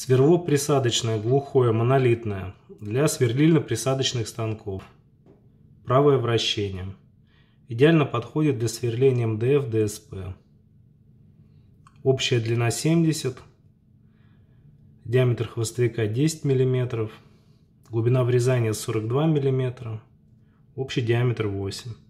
Сверло присадочное, глухое, монолитное, для сверлильно-присадочных станков. Правое вращение. Идеально подходит для сверления МДФ ДСП. Общая длина 70 диаметр хвостовика 10 мм, глубина врезания 42 мм, общий диаметр 8